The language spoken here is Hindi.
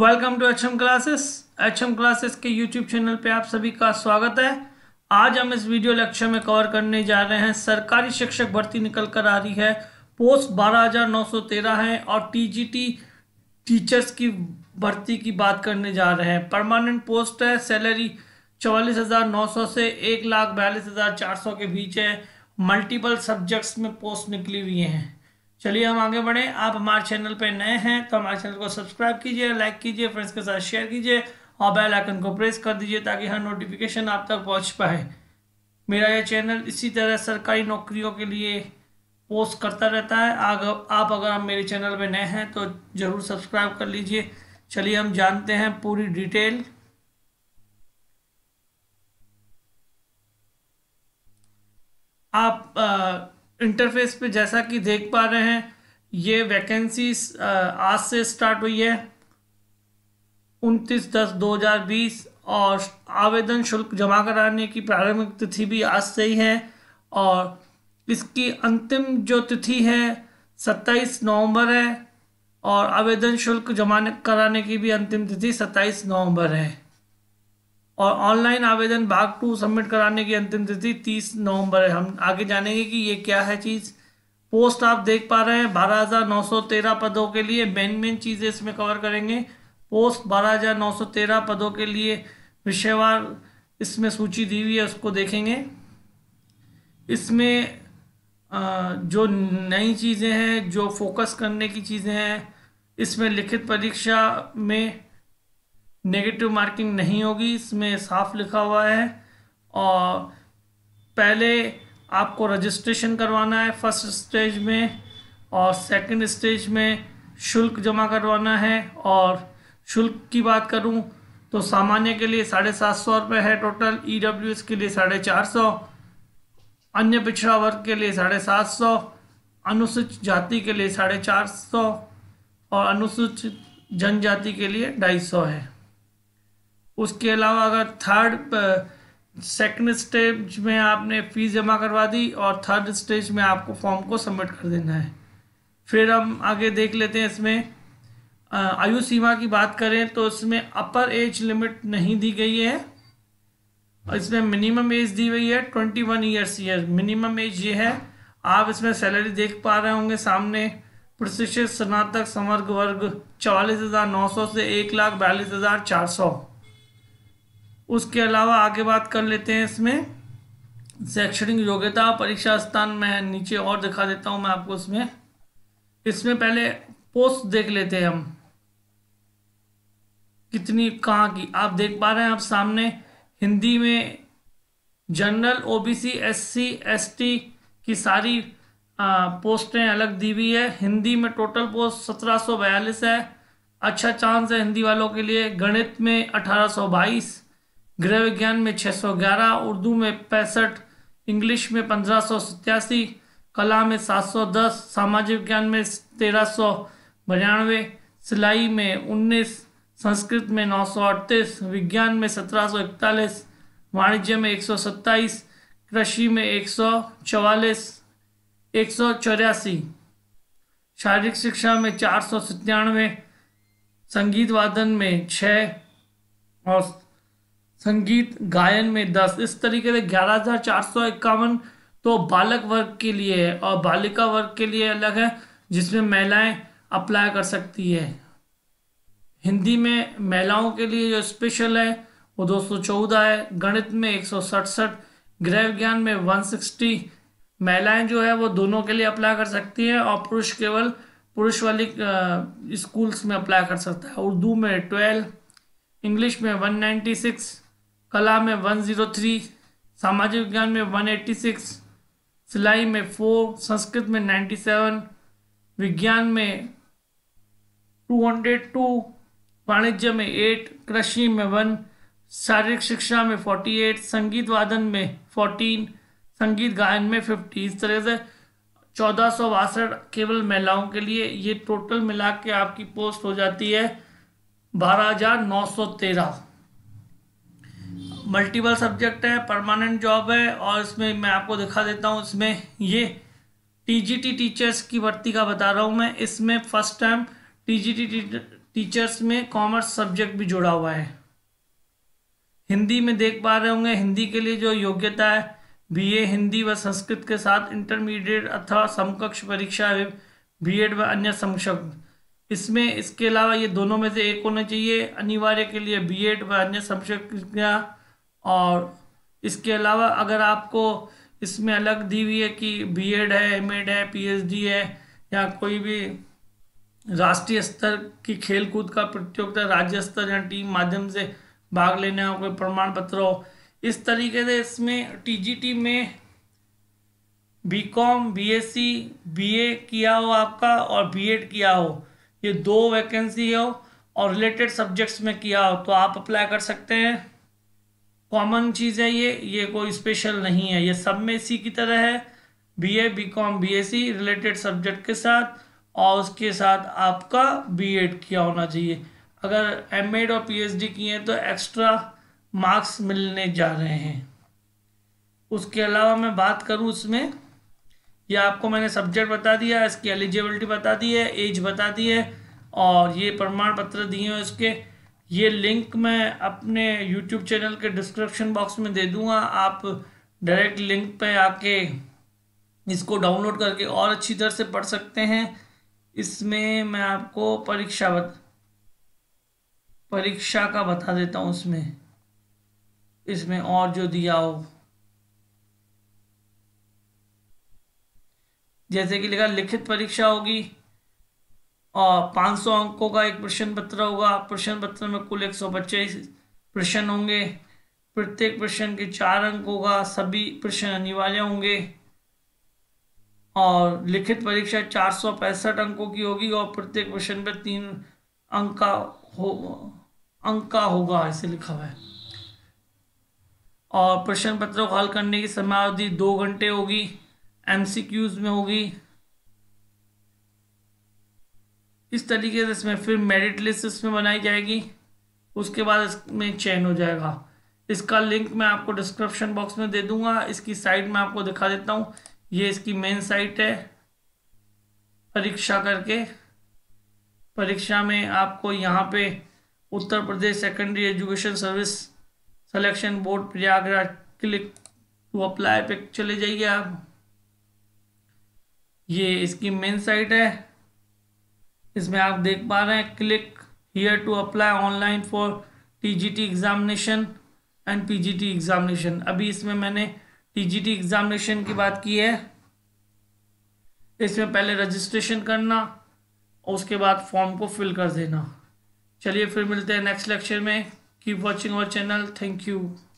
welcome to H M classes H M classes के यूट्यूब चैनल पे आप सभी का स्वागत है आज हम इस वीडियो लेक्चर में कवर करने जा रहे हैं सरकारी शिक्षक भर्ती निकल कर आ रही है पोस्ट 12,913 है और टीजीटी टीचर्स की भर्ती की बात करने जा रहे हैं परमानेंट पोस्ट है सैलरी चवालीस हज़ार नौ सौ से एक लाख बयालीस हज़ार चार सौ के बीच है मल्टीपल सब्जेक्ट्स में पोस्ट निकली हुई हैं चलिए हम आगे बढ़े आप हमारे चैनल पर नए हैं तो हमारे चैनल को सब्सक्राइब कीजिए लाइक कीजिए फ्रेंड्स के साथ शेयर कीजिए और बेल आइकन को प्रेस कर दीजिए ताकि हर नोटिफिकेशन आप तक पहुंच पाए मेरा यह चैनल इसी तरह सरकारी नौकरियों के लिए पोस्ट करता रहता है आग, आप अगर हम मेरे चैनल पर नए हैं तो ज़रूर सब्सक्राइब कर लीजिए चलिए हम जानते हैं पूरी डिटेल आप आ, इंटरफेस पे जैसा कि देख पा रहे हैं ये वैकेंसी आज से स्टार्ट हुई है उनतीस दस दो हज़ार बीस और आवेदन शुल्क जमा कराने की प्रारंभिक तिथि भी आज से ही है और इसकी अंतिम जो तिथि है सत्ताईस नवंबर है और आवेदन शुल्क जमा कराने की भी अंतिम तिथि सत्ताईस नवंबर है और ऑनलाइन आवेदन भाग टू सबमिट कराने की अंतिम तिथि तीस नवंबर है हम आगे जानेंगे कि ये क्या है चीज़ पोस्ट आप देख पा रहे हैं बारह हज़ार नौ सौ तेरह पदों के लिए मेन मेन चीज़ें इसमें कवर करेंगे पोस्ट बारह हज़ार नौ सौ तेरह पदों के लिए विषयवार इसमें सूची दी हुई है उसको देखेंगे इसमें जो नई चीज़ें हैं जो फोकस करने की चीज़ें हैं इसमें लिखित परीक्षा में नेगेटिव मार्किंग नहीं होगी इसमें साफ लिखा हुआ है और पहले आपको रजिस्ट्रेशन करवाना है फर्स्ट स्टेज में और सेकंड स्टेज में शुल्क जमा करवाना है और शुल्क की बात करूं तो सामान्य के लिए साढ़े सात सौ रुपये है टोटल ई डब्ल्यू एस के लिए साढ़े चार सौ अन्य पिछड़ा वर्ग के लिए साढ़े सात सौ अनुसूचित जाति के लिए साढ़े चार सौ और अनुसूचित जनजाति के लिए ढाई सौ है उसके अलावा अगर थर्ड सेकंड स्टेज में आपने फ़ीस जमा करवा दी और थर्ड स्टेज में आपको फॉर्म को सबमिट कर देना है फिर हम आगे देख लेते हैं इसमें आयु सीमा की बात करें तो इसमें अपर एज लिमिट नहीं दी गई है और इसमें मिनिमम एज दी गई है twenty one years year minimum age ये है आप इसमें सैलरी देख पा रहे होंगे सामने प्रशिक्षित स्नातक समर्ग वर्ग चवालीस हज़ार नौ सौ से एक लाख बयालीस हज़ार चार सौ उसके अलावा आगे बात कर लेते हैं इसमें शैक्षणिक योग्यता परीक्षा स्थान मैं नीचे और दिखा देता हूँ मैं आपको इसमें इसमें पहले पोस्ट देख लेते हैं हम कितनी कहाँ की आप देख पा रहे हैं आप सामने हिंदी में जनरल ओबीसी एससी एसटी की सारी पोस्टें अलग दी हुई है हिंदी में टोटल पोस्ट सत्रह है अच्छा चांस है हिंदी वालों के लिए गणित में अठारह गृह विज्ञान में 611 उर्दू में पैंसठ इंग्लिश में पंद्रह कला में 710 सामाजिक विज्ञान में तेरह सौ बयानवे सिलाई में 19 संस्कृत में नौ विज्ञान में सत्रह वाणिज्य में 127 कृषि में एक सौ चौरासी शारीरिक शिक्षा में चार सौ सत्तानवे संगीत वादन में छः और संगीत गायन में दस इस तरीके से ग्यारह हजार चार सौ इक्यावन तो बालक वर्ग के लिए है और बालिका वर्ग के लिए अलग है जिसमें महिलाएं अप्लाई कर सकती है हिंदी में महिलाओं के लिए जो स्पेशल है वो 214 है गणित में एक सौ गृह विज्ञान में 160 महिलाएं जो है वो दोनों के लिए अप्लाई कर सकती हैं और पुरुष केवल पुरुष वाली स्कूल्स में अप्लाई कर सकता है उर्दू में ट्वेल्व इंग्लिश में 196 कला में 103 सामाजिक विज्ञान में 186 सिलाई में 4 संस्कृत में 97 विज्ञान में 202 वाणिज्य में 8 कृषि में 1 शारीरिक शिक्षा में 48 संगीत वादन में 14 संगीत गायन में 50 इस तरह से चौदह सौ बासठ केवल महिलाओं के लिए ये टोटल मिला के आपकी पोस्ट हो जाती है बारह हजार नौ सौ तेरह मल्टीपल सब्जेक्ट है परमानेंट जॉब है और इसमें मैं आपको दिखा देता हूँ इसमें ये टीजीटी टीचर्स की भर्ती का बता रहा हूँ मैं इसमें फर्स्ट टाइम टीजीटी टीचर्स में कॉमर्स सब्जेक्ट भी जुड़ा हुआ है हिंदी में देख पा रहे होंगे हिंदी के लिए जो योग्यता है बी हिंदी व संस्कृत के साथ इंटरमीडिएट अथवा समकक्ष परीक्षा बी एड व अन्य समकक्ष इसमें इसके अलावा ये दोनों में से एक होना चाहिए अनिवार्य के लिए बीएड व अन्य समकक्ष और इसके अलावा अगर आपको इसमें अलग दी हुई है कि बीएड है एमएड है पीएचडी है या कोई भी राष्ट्रीय स्तर की खेलकूद का प्रतियोगिता राज्य स्तर या टीम माध्यम से भाग लेने हो कोई प्रमाण पत्र हो इस तरीके से इसमें टीजीटी में बीकॉम बीएससी बीए किया हो आपका और बीएड किया हो ये दो वैकेंसी हो और रिलेटेड सब्जेक्ट्स में किया हो तो आप अप्लाई कर सकते हैं कॉमन चीज़ है ये ये कोई स्पेशल नहीं है ये सब में इसी की तरह है B A B com B S C related subject के साथ और उसके साथ आपका बी एड किया होना चाहिए अगर एम एड और पी एच डी किए हैं तो एक्स्ट्रा मार्क्स मिलने जा रहे हैं उसके अलावा मैं बात करूँ उसमें ये आपको मैंने सब्जेक्ट बता दिया इसकी एलिजिबिलिटी बता दी है एज बता दी है और ये प्रमाण पत्र दिए हैं इसके ये लिंक मैं अपने यूट्यूब चैनल के डिस्क्रिप्शन बॉक्स में दे दूंगा आप डायरेक्ट लिंक पे आके इसको डाउनलोड करके और अच्छी तरह से पढ़ सकते हैं इसमें मैं आपको परीक्षा बत, परीक्षा का बता देता हूँ उसमें इसमें और जो दिया हो जैसे कि लिखा लिखित परीक्षा होगी और 500 अंकों का एक प्रश्न पत्र होगा प्रश्न पत्र में कुल एक प्रश्न होंगे प्रत्येक प्रश्न के चार अंक होगा सभी प्रश्न अनिवार्य होंगे और लिखित परीक्षा चार अंकों की होगी और प्रत्येक प्रश्न पर तीन अंक का हो अंक का होगा ऐसे लिखा हुआ है और प्रश्न पत्रों को हल करने की समय अवधि दो घंटे होगी एमसीक्यूज में होगी इस तरीके से इसमें फिर मेरिट लिस्ट इसमें बनाई जाएगी उसके बाद इसमें चैन हो जाएगा इसका लिंक मैं आपको डिस्क्रिप्शन बॉक्स में दे दूंगा इसकी साइट मैं आपको दिखा देता हूँ ये इसकी मेन साइट है परीक्षा करके परीक्षा में आपको यहाँ पे Uttar Pradesh secondary education service selection board Prayagraj click to apply पे चले जाइए आप ये इसकी मेन साइट है इसमें आप देख पा रहे हैं click here to apply online for TGT examination and PGT examination अभी इसमें मैंने टीजीटी एग्जामिनेशन की बात की है इसमें पहले रजिस्ट्रेशन करना और उसके बाद फॉर्म को फिल कर देना चलिए फिर मिलते हैं नेक्स्ट लेक्चर में keep watching our channel thank you